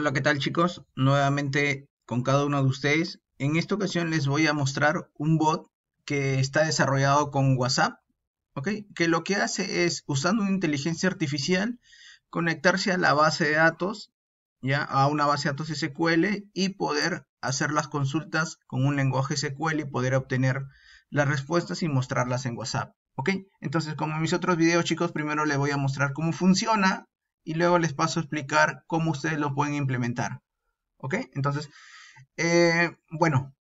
Hola, ¿qué tal chicos? Nuevamente con cada uno de ustedes. En esta ocasión les voy a mostrar un bot que está desarrollado con WhatsApp, ¿ok? Que lo que hace es, usando una inteligencia artificial, conectarse a la base de datos, ya, a una base de datos SQL y poder hacer las consultas con un lenguaje SQL y poder obtener las respuestas y mostrarlas en WhatsApp. ¿Ok? Entonces, como en mis otros videos, chicos, primero les voy a mostrar cómo funciona y luego les paso a explicar cómo ustedes lo pueden implementar. ¿Ok? Entonces, eh, bueno,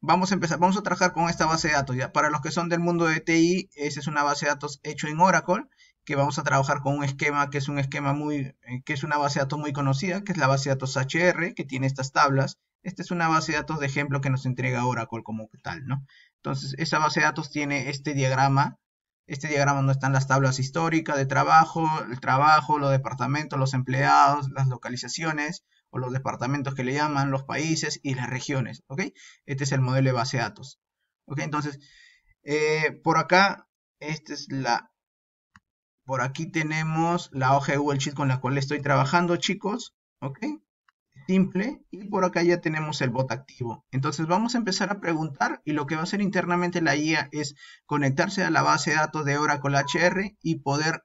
vamos a empezar, vamos a trabajar con esta base de datos. ¿ya? Para los que son del mundo de TI, esa es una base de datos hecho en Oracle, que vamos a trabajar con un esquema que es un esquema muy, eh, que es una base de datos muy conocida, que es la base de datos HR, que tiene estas tablas. Esta es una base de datos de ejemplo que nos entrega Oracle como tal, ¿no? Entonces, esa base de datos tiene este diagrama este diagrama no están las tablas históricas de trabajo, el trabajo, los departamentos, los empleados, las localizaciones o los departamentos que le llaman, los países y las regiones, ¿ok? Este es el modelo de base de datos, ¿ok? Entonces, eh, por acá, esta es la, por aquí tenemos la hoja de Google Sheet con la cual estoy trabajando, chicos, ¿ok? simple y por acá ya tenemos el bot activo. Entonces vamos a empezar a preguntar y lo que va a hacer internamente la IA es conectarse a la base de datos de Oracle HR y poder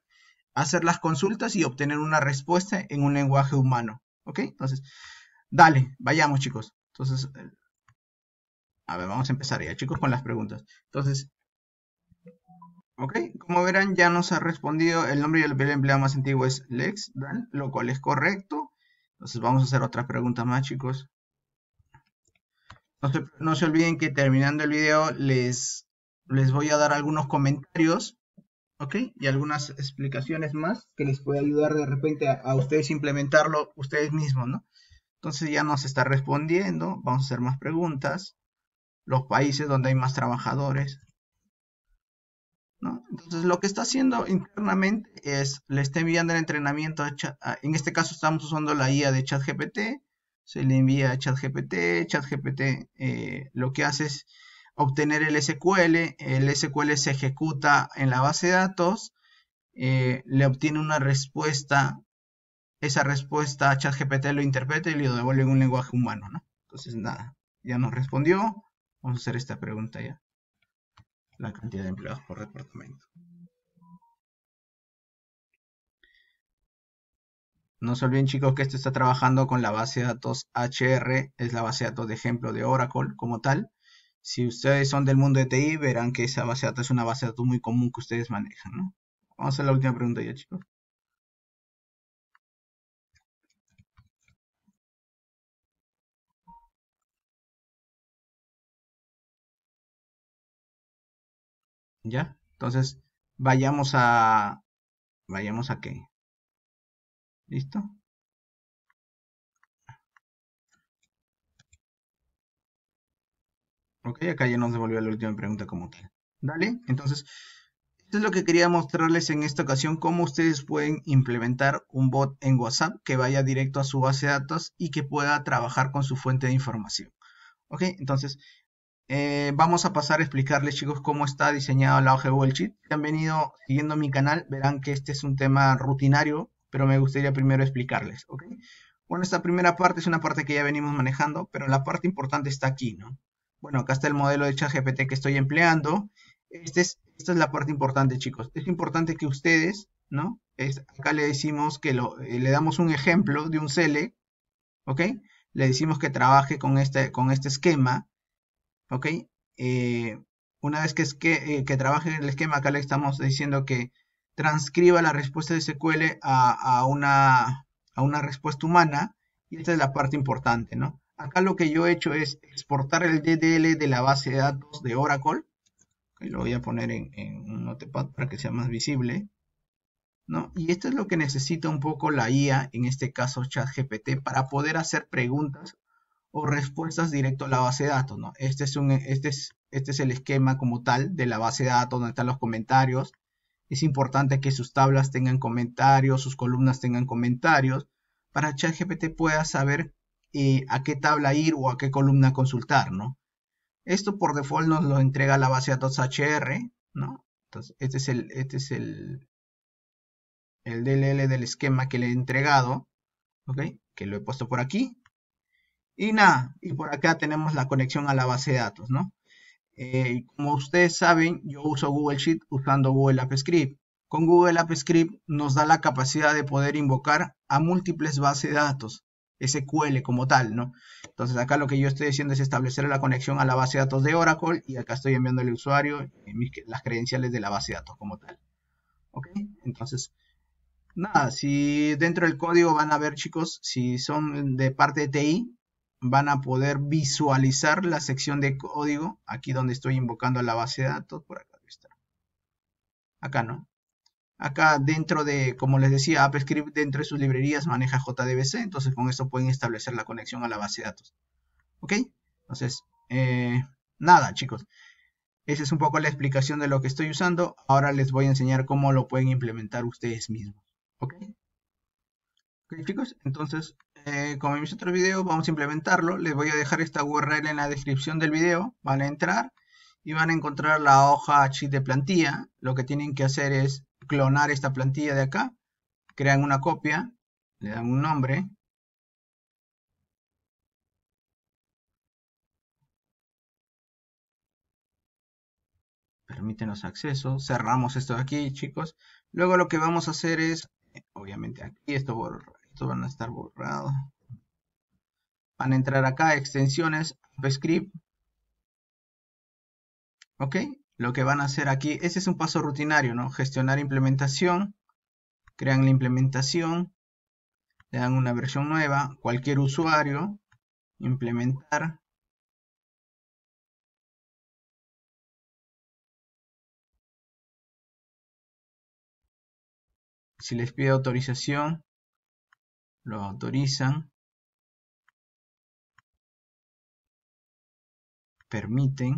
hacer las consultas y obtener una respuesta en un lenguaje humano. ¿Ok? Entonces, dale, vayamos chicos. Entonces, a ver, vamos a empezar ya chicos con las preguntas. Entonces, ¿Ok? Como verán, ya nos ha respondido el nombre del empleado más antiguo es Lex, lo cual es correcto. Entonces vamos a hacer otra pregunta más, chicos. No se, olviden que terminando el video les, les voy a dar algunos comentarios, ¿ok? Y algunas explicaciones más que les puede ayudar de repente a, a ustedes implementarlo ustedes mismos, ¿no? Entonces ya nos está respondiendo, vamos a hacer más preguntas. Los países donde hay más trabajadores, entonces, lo que está haciendo internamente es, le está enviando el entrenamiento, en este caso estamos usando la IA de ChatGPT, se le envía a ChatGPT, ChatGPT eh, lo que hace es obtener el SQL, el SQL se ejecuta en la base de datos, eh, le obtiene una respuesta, esa respuesta a ChatGPT lo interpreta y lo devuelve en un lenguaje humano, Entonces, nada, ya nos respondió, vamos a hacer esta pregunta ya la cantidad de empleados por departamento. No se olviden chicos que esto está trabajando con la base de datos HR, es la base de datos de ejemplo de Oracle como tal. Si ustedes son del mundo de TI verán que esa base de datos es una base de datos muy común que ustedes manejan. Vamos a la última pregunta ya chicos. ¿Ya? Entonces, vayamos a... Vayamos a qué. ¿Listo? Ok, acá ya nos devolvió la última pregunta como tal. Dale, entonces, esto es lo que quería mostrarles en esta ocasión, cómo ustedes pueden implementar un bot en WhatsApp que vaya directo a su base de datos y que pueda trabajar con su fuente de información. Ok, entonces, eh, vamos a pasar a explicarles, chicos, cómo está diseñado la hoja de Si han venido siguiendo mi canal, verán que este es un tema rutinario, pero me gustaría primero explicarles, ¿ok? Bueno, esta primera parte es una parte que ya venimos manejando, pero la parte importante está aquí, ¿no? Bueno, acá está el modelo de ChatGPT que estoy empleando. Este esta es la parte importante, chicos. Es importante que ustedes, ¿no? Es, acá le decimos que eh, le damos un ejemplo de un CELE, ¿ok? Le decimos que trabaje con este, con este esquema, ¿ok? Eh, una vez que, eh, que, trabaje en el esquema, acá le estamos diciendo que transcriba la respuesta de SQL a, una, respuesta humana, y esta es la parte importante, ¿no? Acá lo que yo he hecho es exportar el DDL de la base de datos de Oracle, lo voy a poner en, un notepad para que sea más visible, ¿no? Y esto es lo que necesita un poco la IA, en este caso ChatGPT, para poder hacer preguntas o respuestas directo a la base de datos. ¿no? Este, es un, este, es, este es el esquema como tal de la base de datos donde están los comentarios. Es importante que sus tablas tengan comentarios, sus columnas tengan comentarios, para que ChatGPT pueda saber eh, a qué tabla ir o a qué columna consultar. ¿no? Esto por default nos lo entrega la base de datos HR. ¿no? Entonces, este es el, este es el, el DLL del esquema que le he entregado, ¿ok? Que lo he puesto por aquí. Y nada, y por acá tenemos la conexión a la base de datos, ¿no? Eh, como ustedes saben, yo uso Google Sheet usando Google Apps Script. Con Google Apps Script nos da la capacidad de poder invocar a múltiples bases de datos, SQL como tal, ¿no? Entonces acá lo que yo estoy haciendo es establecer la conexión a la base de datos de Oracle y acá estoy enviando al usuario eh, las credenciales de la base de datos como tal. ¿Ok? Entonces, nada, si dentro del código van a ver, chicos, si son de parte de TI, van a poder visualizar la sección de código, aquí donde estoy invocando a la base de datos, por acá está. Acá, ¿no? Acá dentro de, como les decía, Script, dentro de sus librerías maneja JDBC, entonces con esto pueden establecer la conexión a la base de datos. ¿Ok? Entonces, eh, nada chicos. Esa es un poco la explicación de lo que estoy usando. Ahora les voy a enseñar cómo lo pueden implementar ustedes mismos. ¿Ok? Ok chicos, entonces eh, como en mis otros videos, vamos a implementarlo. Les voy a dejar esta URL en la descripción del video. Van a entrar y van a encontrar la hoja sheet de plantilla. Lo que tienen que hacer es clonar esta plantilla de acá. Crean una copia. Le dan un nombre. Permítenos acceso. Cerramos esto de aquí, chicos. Luego lo que vamos a hacer es, obviamente aquí, esto borro. Esto van a estar borrados. Van a entrar acá, extensiones, Script. ¿Ok? Lo que van a hacer aquí, ese es un paso rutinario, ¿no? Gestionar implementación, crean la implementación, le dan una versión nueva, cualquier usuario, implementar. Si les pide autorización, lo autorizan, permiten,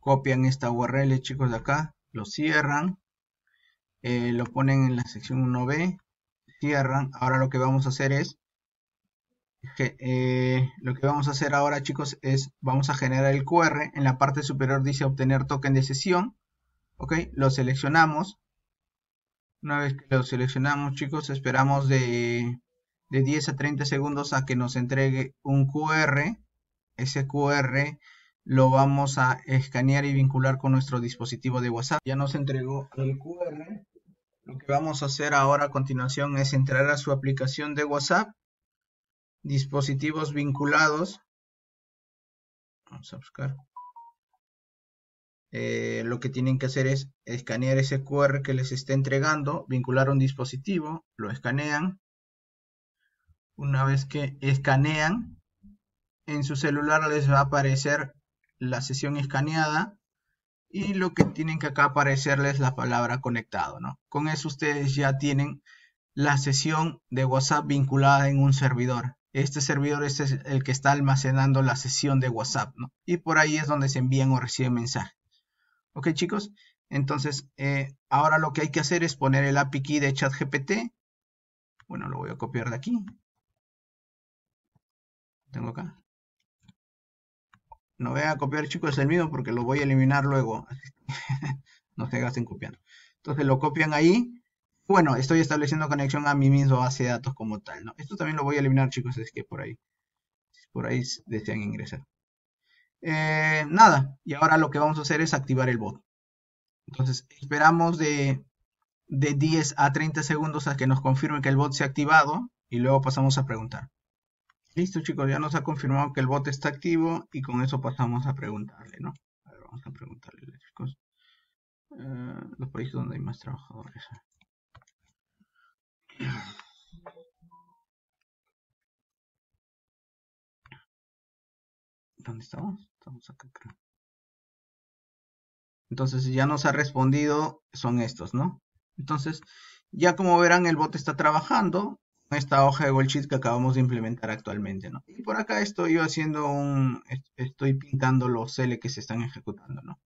copian esta URL chicos de acá, lo cierran, eh, lo ponen en la sección 1B, cierran, ahora lo que vamos a hacer es, eh, lo que vamos a hacer ahora chicos es, vamos a generar el QR, en la parte superior dice obtener token de sesión, ok lo seleccionamos una vez que lo seleccionamos chicos esperamos de, de 10 a 30 segundos a que nos entregue un QR ese QR lo vamos a escanear y vincular con nuestro dispositivo de WhatsApp. Ya nos entregó el QR. Lo que vamos a hacer ahora a continuación es entrar a su aplicación de WhatsApp, dispositivos vinculados. Vamos a buscar eh, lo que tienen que hacer es escanear ese QR que les está entregando, vincular un dispositivo, lo escanean. Una vez que escanean, en su celular les va a aparecer la sesión escaneada y lo que tienen que acá aparecerles la palabra conectado, ¿no? Con eso ustedes ya tienen la sesión de WhatsApp vinculada en un servidor. Este servidor este es el que está almacenando la sesión de WhatsApp, ¿no? Y por ahí es donde se envían o reciben mensajes. ¿Ok chicos? Entonces, eh, ahora lo que hay que hacer es poner el API key de ChatGPT. Bueno, lo voy a copiar de aquí. Tengo acá. No voy a copiar chicos el mío porque lo voy a eliminar luego. no se gasten copiando. Entonces lo copian ahí. Bueno, estoy estableciendo conexión a mi mismo base de datos como tal. ¿no? Esto también lo voy a eliminar chicos, es que por ahí. Por ahí desean ingresar. Eh, nada, y ahora lo que vamos a hacer es activar el bot. Entonces, esperamos de, 10 a 30 segundos a que nos confirme que el bot se ha activado y luego pasamos a preguntar. Listo chicos, ya nos ha confirmado que el bot está activo y con eso pasamos a preguntarle, ¿no? vamos a preguntarle, chicos. Eh, los países donde hay más trabajadores. estamos? Estamos acá, Entonces, ya nos ha respondido, son estos, ¿no? Entonces, ya como verán, el bot está trabajando con esta hoja de Goldsheet que acabamos de implementar actualmente, ¿no? Y por acá estoy yo haciendo un... estoy pintando los L que se están ejecutando, ¿no?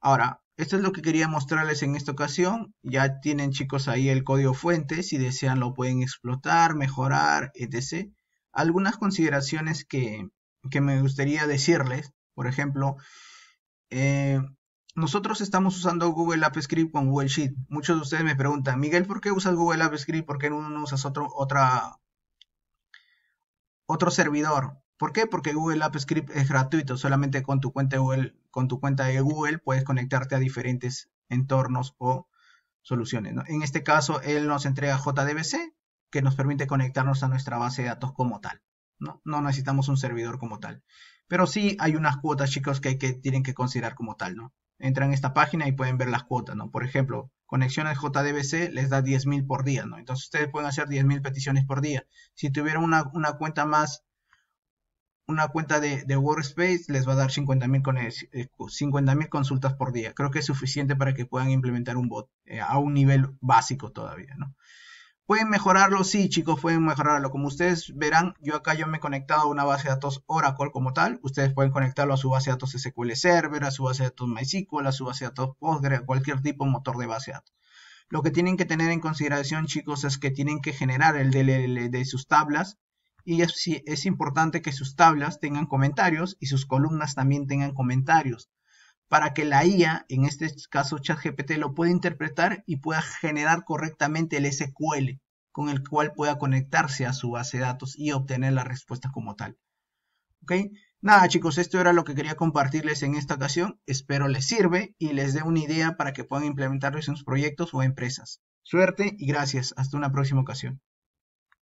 Ahora, esto es lo que quería mostrarles en esta ocasión. Ya tienen chicos ahí el código fuente, si desean lo pueden explotar, mejorar, etc. Algunas consideraciones que, que me gustaría decirles, por ejemplo, eh, nosotros estamos usando Google Apps Script con Google Sheet. Muchos de ustedes me preguntan, Miguel, ¿por qué usas Google Apps Script? ¿Por qué no usas otro, otra, otro servidor? ¿Por qué? Porque Google Apps Script es gratuito. Solamente con tu cuenta de Google, con tu cuenta de Google puedes conectarte a diferentes entornos o soluciones. En este caso, él nos entrega JDBC, que nos permite conectarnos a nuestra base de datos como tal. ¿no? necesitamos un servidor como tal. Pero sí hay unas cuotas, chicos, que, tienen que considerar como tal, ¿no? Entran a esta página y pueden ver las cuotas, ¿no? Por ejemplo, conexiones JDBC les da 10.000 por día, ¿no? Entonces ustedes pueden hacer 10.000 peticiones por día. Si tuvieran una, cuenta más, una cuenta de, Workspace les va a dar 50.000 eh, consultas por día. Creo que es suficiente para que puedan implementar un bot eh, a un nivel básico todavía, ¿no? Pueden mejorarlo, sí, chicos, pueden mejorarlo. Como ustedes verán, yo acá yo me he conectado a una base de datos Oracle como tal. Ustedes pueden conectarlo a su base de datos SQL Server, a su base de datos MySQL, a su base de datos PostgreSQL, cualquier tipo de motor de base de datos. Lo que tienen que tener en consideración, chicos, es que tienen que generar el DLL de sus tablas. Y es importante que sus tablas tengan comentarios y sus columnas también tengan comentarios para que la IA, en este caso ChatGPT, lo pueda interpretar y pueda generar correctamente el SQL con el cual pueda conectarse a su base de datos y obtener la respuesta como tal. ¿Ok? Nada chicos, esto era lo que quería compartirles en esta ocasión. Espero les sirve y les dé una idea para que puedan implementarlo en sus proyectos o empresas. Suerte y gracias. Hasta una próxima ocasión.